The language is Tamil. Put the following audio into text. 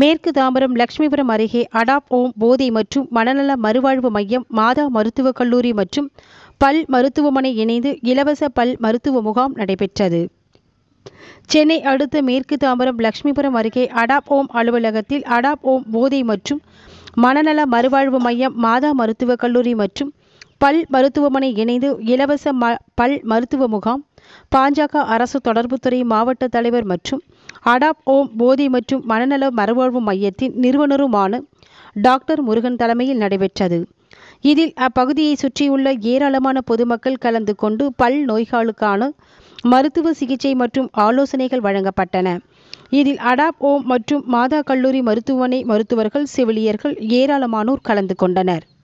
மேற்கு தாம்பரம் லட்சுமிபுரம் அருகே அடாப் ஓம் போதை மற்றும் மனநல மறுவாழ்வு மையம் மாதா மருத்துவக் கல்லூரி மற்றும் பல் மருத்துவமனை இணைந்து இலவச பல் மருத்துவ முகாம் நடைபெற்றது சென்னை அடுத்த மேற்கு தாம்பரம் லட்சுமிபுரம் அருகே அடாப் ஓம் அலுவலகத்தில் அடாப் ஓம் போதை மற்றும் மனநல மறுவாழ்வு மையம் மாதா மருத்துவக் கல்லூரி மற்றும் பல் மருத்துவமனை இணைந்து இலவச ம பல் மருத்துவ முகாம் பாஜக அரசு தொடர்புத்துறை மாவட்ட தலைவர் மற்றும் அடாப் ஓம் போதி மற்றும் மனநல மறுவாழ்வு மையத்தின் நிறுவனருமான டாக்டர் முருகன் தலைமையில் நடைபெற்றது இதில் அப்பகுதியை சுற்றியுள்ள ஏராளமான பொதுமக்கள் கலந்து கொண்டு பல் நோய்களுக்கான மருத்துவ சிகிச்சை மற்றும் ஆலோசனைகள் வழங்கப்பட்டன இதில் அடாப் ஓம் மற்றும் மாதா கல்லூரி மருத்துவமனை மருத்துவர்கள் செவிலியர்கள் ஏராளமானோர் கலந்து கொண்டனர்